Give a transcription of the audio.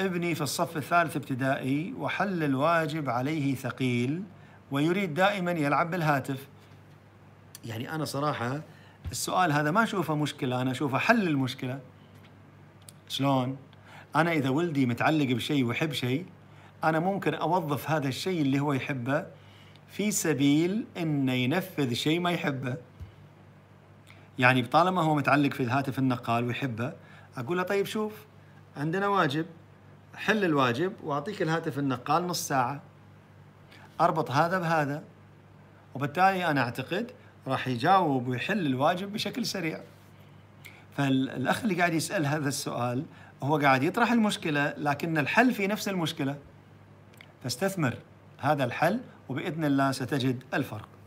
ابني في الصف الثالث ابتدائي وحل الواجب عليه ثقيل ويريد دائما يلعب بالهاتف يعني أنا صراحة السؤال هذا ما أشوفه مشكلة أنا أشوفه حل المشكلة شلون؟ أنا إذا ولدي متعلق بشيء ويحب شيء أنا ممكن أوظف هذا الشيء اللي هو يحبه في سبيل إنه ينفذ شيء ما يحبه يعني طالما هو متعلق في الهاتف النقال ويحبه أقول له طيب شوف عندنا واجب حل الواجب واعطيك الهاتف النقال نص ساعه اربط هذا بهذا وبالتالي انا اعتقد راح يجاوب ويحل الواجب بشكل سريع فالاخ اللي قاعد يسال هذا السؤال هو قاعد يطرح المشكله لكن الحل في نفس المشكله فاستثمر هذا الحل وباذن الله ستجد الفرق